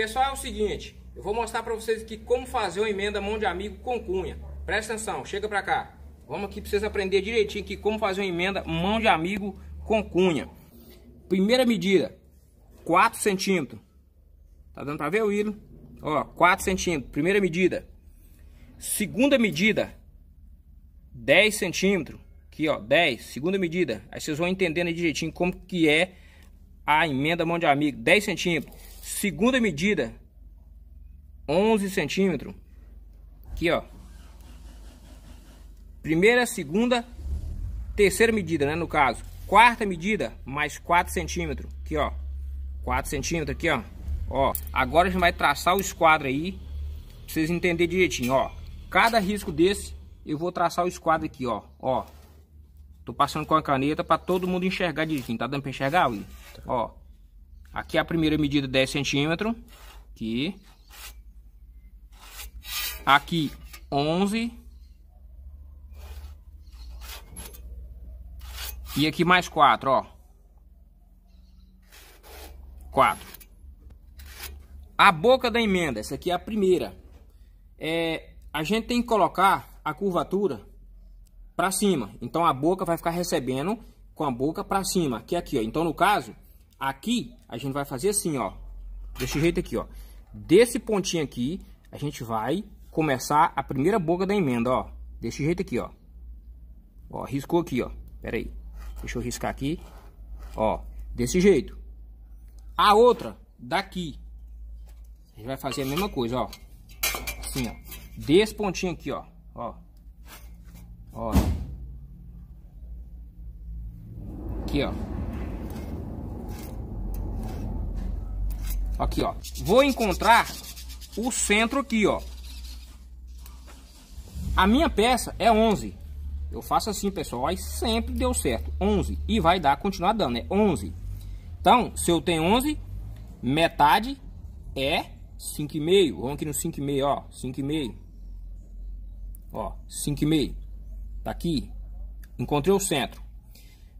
Pessoal, é o seguinte, eu vou mostrar para vocês aqui como fazer uma emenda mão de amigo com cunha. Presta atenção, chega para cá. Vamos aqui para vocês aprender direitinho aqui como fazer uma emenda mão de amigo com cunha. Primeira medida, 4 centímetros. Tá dando para ver o hilo? Ó, 4 centímetros, primeira medida. Segunda medida, 10 centímetros. Aqui, ó, 10. Segunda medida. Aí vocês vão entendendo direitinho como que é a emenda mão de amigo. 10 centímetros. Segunda medida, 11 centímetros. Aqui, ó. Primeira, segunda, terceira medida, né, no caso. Quarta medida, mais 4 centímetros. Aqui, ó. 4 centímetros aqui, ó. Ó, agora a gente vai traçar o esquadro aí, pra vocês entenderem direitinho, ó. Cada risco desse, eu vou traçar o esquadro aqui, ó. Ó. Tô passando com a caneta pra todo mundo enxergar direitinho. Tá dando pra enxergar, Will? Tá. Ó. Aqui a primeira medida 10 centímetros. Aqui. Aqui 11. E aqui mais 4, ó. 4. A boca da emenda, essa aqui é a primeira. É, a gente tem que colocar a curvatura para cima. Então a boca vai ficar recebendo com a boca para cima, que é aqui, ó. Então no caso, Aqui, a gente vai fazer assim, ó. Desse jeito aqui, ó. Desse pontinho aqui, a gente vai começar a primeira boca da emenda, ó. Desse jeito aqui, ó. Ó, riscou aqui, ó. Pera aí. Deixa eu riscar aqui. Ó, desse jeito. A outra, daqui. A gente vai fazer a mesma coisa, ó. Assim, ó. Desse pontinho aqui, ó. Ó. Ó. Aqui, ó. Aqui, ó. Vou encontrar o centro aqui, ó. A minha peça é 11. Eu faço assim, pessoal. Aí sempre deu certo. 11. E vai dar, continuar dando, né? 11. Então, se eu tenho 11, metade é 5,5. Vamos aqui no 5,5, ó. 5,5. Ó, 5,5. Tá aqui. Encontrei o centro.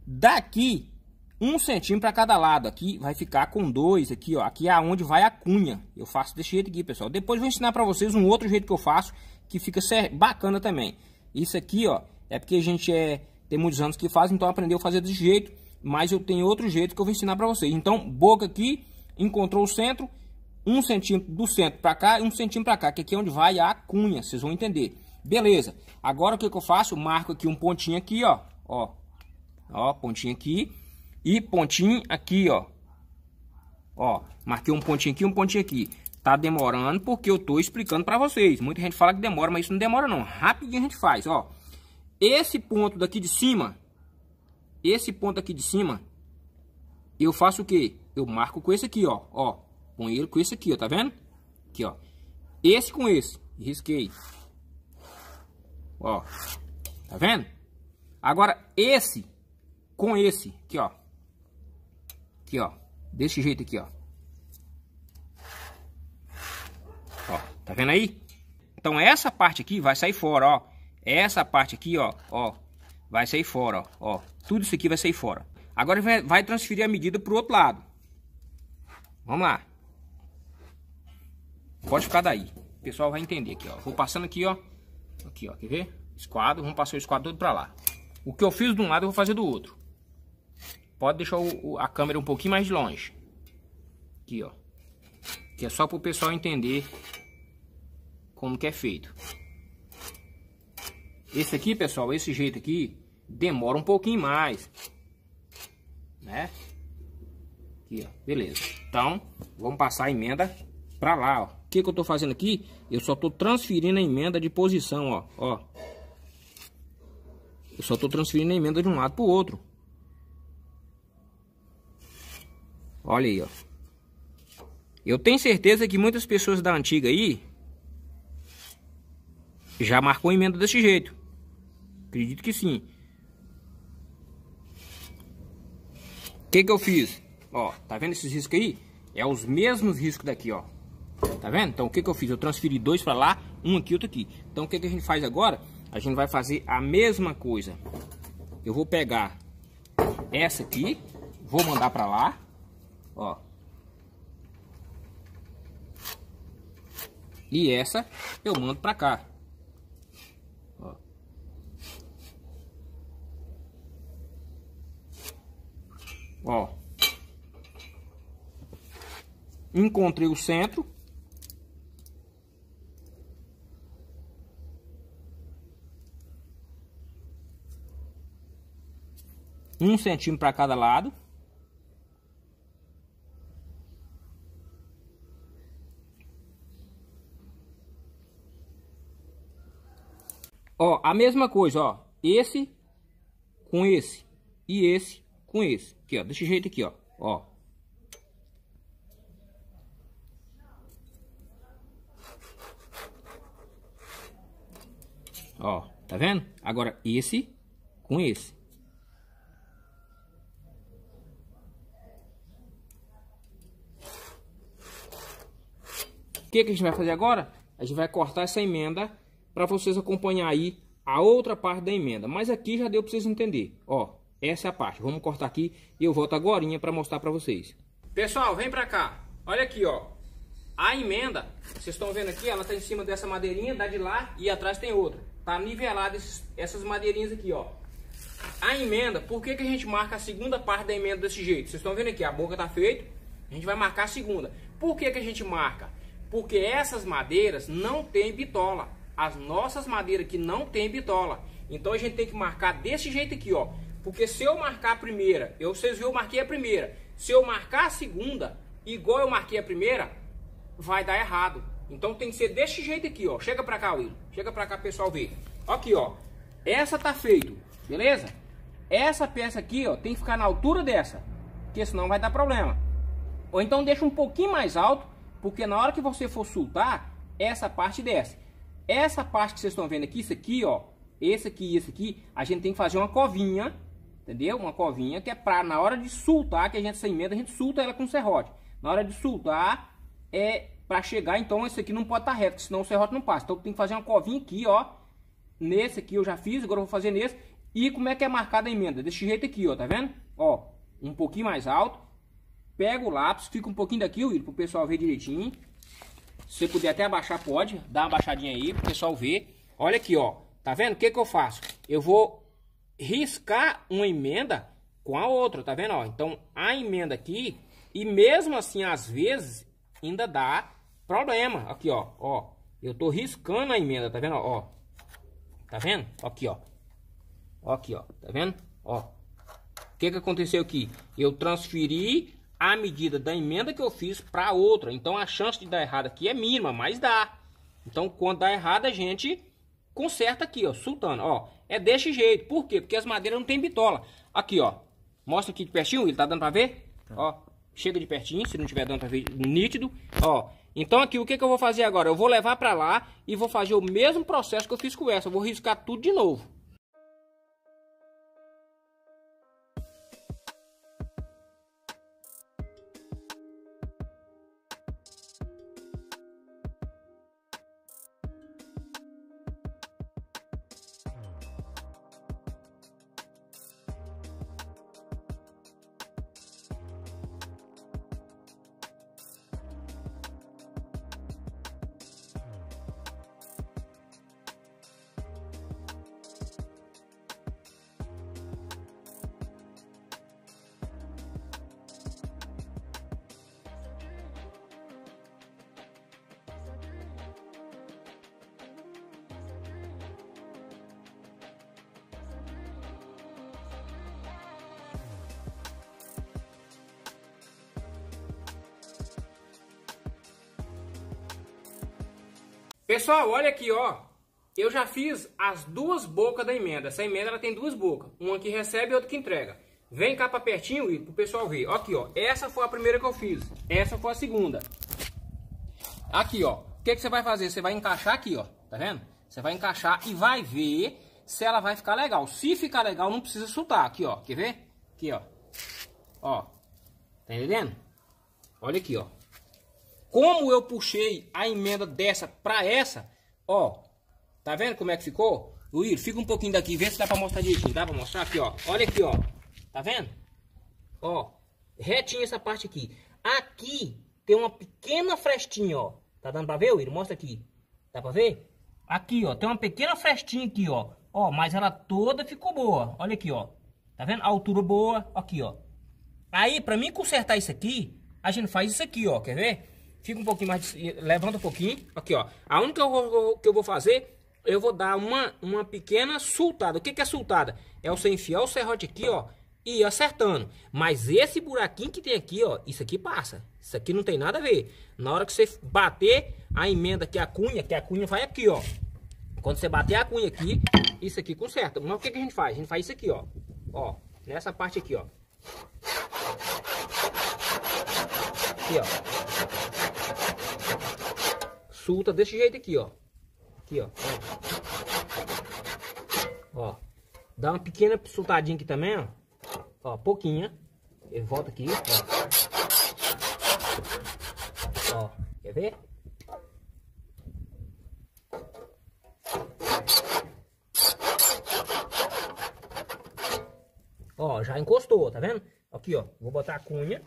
Daqui um centímetro para cada lado. Aqui vai ficar com dois aqui, ó. Aqui é onde vai a cunha. Eu faço desse jeito aqui, pessoal. Depois vou ensinar para vocês um outro jeito que eu faço, que fica bacana também. Isso aqui, ó, é porque a gente é tem muitos anos que faz, então aprendeu a fazer desse jeito. Mas eu tenho outro jeito que eu vou ensinar para vocês. Então, boca aqui, encontrou o centro, um centímetro do centro para cá e um centímetro para cá, que aqui é onde vai a cunha, vocês vão entender. Beleza. Agora o que, que eu faço? Marco aqui um pontinho aqui, ó, ó, ó, pontinho aqui e pontinho aqui, ó. Ó, marquei um pontinho aqui, um pontinho aqui. Tá demorando porque eu tô explicando pra vocês. Muita gente fala que demora, mas isso não demora não. Rapidinho a gente faz, ó. Esse ponto daqui de cima, esse ponto aqui de cima, eu faço o quê? Eu marco com esse aqui, ó. Ó, põe ele com esse aqui, ó. Tá vendo? Aqui, ó. Esse com esse. Risquei. Ó. Tá vendo? Agora, esse com esse. Aqui, ó. Aqui, ó. Desse jeito aqui, ó. Ó, tá vendo aí? Então essa parte aqui vai sair fora, ó. Essa parte aqui, ó, ó. Vai sair fora, ó. ó. Tudo isso aqui vai sair fora. Agora vai transferir a medida pro outro lado. Vamos lá. Pode ficar daí. O pessoal vai entender aqui, ó. Vou passando aqui, ó. Aqui, ó. Quer ver? Esquadro. Vamos passar o esquadro todo lá. O que eu fiz de um lado, eu vou fazer do outro. Pode deixar o, a câmera um pouquinho mais de longe. Aqui, ó. Que é só para o pessoal entender como que é feito. Esse aqui, pessoal, esse jeito aqui, demora um pouquinho mais. Né? Aqui, ó. Beleza. Então, vamos passar a emenda para lá, ó. O que, que eu tô fazendo aqui? Eu só tô transferindo a emenda de posição, ó. Ó. Eu só tô transferindo a emenda de um lado pro outro. Olha aí, ó. Eu tenho certeza que muitas pessoas da antiga aí já marcou emenda desse jeito. Acredito que sim. O que que eu fiz? Ó, tá vendo esses riscos aí? É os mesmos riscos daqui, ó. Tá vendo? Então o que que eu fiz? Eu transferi dois para lá, um aqui, outro aqui. Então o que que a gente faz agora? A gente vai fazer a mesma coisa. Eu vou pegar essa aqui, vou mandar para lá. Ó. E essa eu mando pra cá. Ó. Ó. Encontrei o centro. Um centímetro para cada lado. Ó, a mesma coisa, ó. Esse com esse e esse com esse. Aqui, ó. Desse jeito aqui, ó. Ó. Ó, tá vendo? Agora esse com esse. O que, que a gente vai fazer agora? A gente vai cortar essa emenda para vocês acompanhar aí a outra parte da emenda. Mas aqui já deu para vocês entender. Ó, essa é a parte. Vamos cortar aqui e eu volto agora para mostrar para vocês. Pessoal, vem para cá. Olha aqui, ó. A emenda, vocês estão vendo aqui, ela está em cima dessa madeirinha, dá de lá e atrás tem outra. Tá nivelada essas madeirinhas aqui, ó. A emenda, por que, que a gente marca a segunda parte da emenda desse jeito? Vocês estão vendo aqui, a boca tá feita, a gente vai marcar a segunda. Por que, que a gente marca? Porque essas madeiras não tem bitola as nossas madeiras que não tem bitola. Então a gente tem que marcar desse jeito aqui, ó. Porque se eu marcar a primeira, eu, vocês viram, eu marquei a primeira. Se eu marcar a segunda, igual eu marquei a primeira, vai dar errado. Então tem que ser desse jeito aqui, ó. Chega pra cá, Will. Chega pra cá, pessoal, ver. Aqui, ó. Essa tá feito, beleza? Essa peça aqui, ó, tem que ficar na altura dessa. Porque senão vai dar problema. Ou então deixa um pouquinho mais alto, porque na hora que você for soltar, essa parte desce. Essa parte que vocês estão vendo aqui, isso aqui, ó, esse aqui e esse aqui, a gente tem que fazer uma covinha, entendeu? Uma covinha que é para na hora de sultar, que a gente se emenda, a gente sulta ela com serrote. Na hora de sultar, é para chegar, então esse aqui não pode estar tá reto, senão o serrote não passa. Então tem que fazer uma covinha aqui, ó, nesse aqui eu já fiz, agora eu vou fazer nesse. E como é que é marcada a emenda? Desse jeito aqui, ó, tá vendo? Ó, um pouquinho mais alto, pega o lápis, fica um pouquinho daqui, Will, pro pessoal ver direitinho. Se você puder até abaixar, pode. Dá uma baixadinha aí para o pessoal ver. Olha aqui, ó. Tá vendo? O que, que eu faço? Eu vou riscar uma emenda com a outra, tá vendo? Ó, então, a emenda aqui, e mesmo assim, às vezes, ainda dá problema. Aqui, ó, ó. Eu tô riscando a emenda, tá vendo? Ó, tá vendo? Aqui, ó. Aqui, ó, tá vendo? Ó. O que que aconteceu aqui? Eu transferi a medida da emenda que eu fiz para outra. Então a chance de dar errado aqui é mínima, mas dá. Então quando dá errado a gente conserta aqui, ó, sultano, ó. É desse jeito. Por quê? Porque as madeiras não tem bitola. Aqui, ó. Mostra aqui de pertinho, ele tá dando para ver? Tá. Ó. Chega de pertinho, se não tiver dando para ver nítido, ó. Então aqui o que, que eu vou fazer agora? Eu vou levar para lá e vou fazer o mesmo processo que eu fiz com essa. Eu vou riscar tudo de novo. Pessoal, olha aqui, ó. Eu já fiz as duas bocas da emenda. Essa emenda ela tem duas bocas. Uma que recebe e outra que entrega. Vem cá para pertinho e pro pessoal ver. aqui, ó. Essa foi a primeira que eu fiz. Essa foi a segunda. Aqui, ó. O que, que você vai fazer? Você vai encaixar aqui, ó. Tá vendo? Você vai encaixar e vai ver se ela vai ficar legal. Se ficar legal, não precisa soltar. Aqui, ó. Quer ver? Aqui, ó. Ó. Tá entendendo? Olha aqui, ó. Como eu puxei a emenda dessa para essa, ó, tá vendo como é que ficou? Luiz, fica um pouquinho daqui, vê se dá para mostrar direitinho. Dá para mostrar aqui, ó. Olha aqui, ó. Tá vendo? Ó, retinha essa parte aqui. Aqui tem uma pequena frestinha, ó. Tá dando para ver, Luiz? Mostra aqui. Dá para ver? Aqui, ó, tem uma pequena frestinha aqui, ó. Ó, mas ela toda ficou boa. Olha aqui, ó. Tá vendo? altura boa. Aqui, ó. Aí, para mim consertar isso aqui, a gente faz isso aqui, ó. Quer ver? Fica um pouquinho mais, levanta um pouquinho. Aqui, ó. A única que eu vou fazer, eu vou dar uma, uma pequena sultada. O que, que é sultada? É você enfiar é o serrote aqui, ó, e ir acertando. Mas esse buraquinho que tem aqui, ó, isso aqui passa. Isso aqui não tem nada a ver. Na hora que você bater a emenda aqui, é a cunha, que é a cunha vai aqui, ó. Quando você bater a cunha aqui, isso aqui conserta. Mas o que, que a gente faz? A gente faz isso aqui, ó. Ó, nessa parte aqui, ó. Aqui, ó. Solta desse jeito aqui, ó. Aqui, ó. Ó. Dá uma pequena soltadinha aqui também, ó. Ó, pouquinha. Ele volta aqui, ó. Ó, quer ver? Ó, já encostou, tá vendo? Aqui, ó. Vou botar a cunha.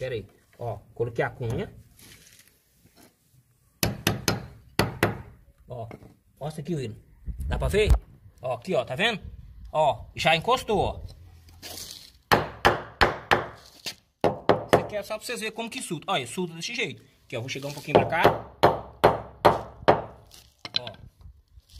Pera aí. Ó, coloquei a cunha. Ó, mostra aqui, William. Dá pra ver? Ó, aqui, ó, tá vendo? Ó, já encostou, ó. Isso aqui é só pra vocês verem como que solta. Olha, surta desse jeito. Aqui, ó, vou chegar um pouquinho pra cá. Ó,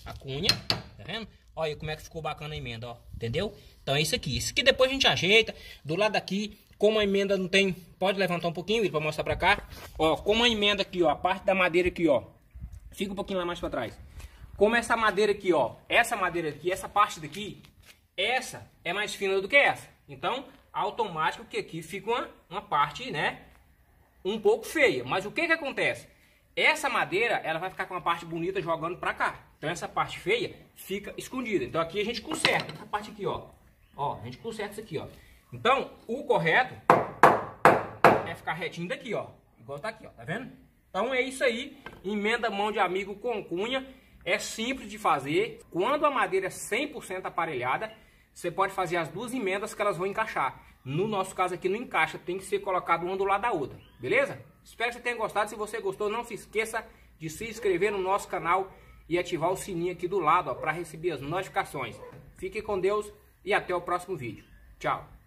a cunha, tá vendo? Olha como é que ficou bacana a emenda, ó. Entendeu? Então é isso aqui. Isso aqui depois a gente ajeita. Do lado daqui, como a emenda não tem... Pode levantar um pouquinho, William, pra mostrar pra cá. Ó, como a emenda aqui, ó, a parte da madeira aqui, ó. Fica um pouquinho lá mais para trás. Como essa madeira aqui, ó. Essa madeira aqui, essa parte daqui, essa é mais fina do que essa. Então, automático que aqui fica uma, uma parte, né? Um pouco feia. Mas o que que acontece? Essa madeira, ela vai ficar com uma parte bonita jogando para cá. Então, essa parte feia fica escondida. Então, aqui a gente conserta. Essa parte aqui, ó. Ó, a gente conserta isso aqui, ó. Então, o correto é ficar retinho daqui, ó. Igual tá aqui, ó. Tá vendo? Então, é isso aí emenda mão de amigo com cunha. É simples de fazer. Quando a madeira é 100% aparelhada, você pode fazer as duas emendas que elas vão encaixar. No nosso caso aqui não encaixa, tem que ser colocado uma do lado da outra, beleza? Espero que você tenha gostado. Se você gostou, não se esqueça de se inscrever no nosso canal e ativar o sininho aqui do lado para receber as notificações. Fique com Deus e até o próximo vídeo. Tchau!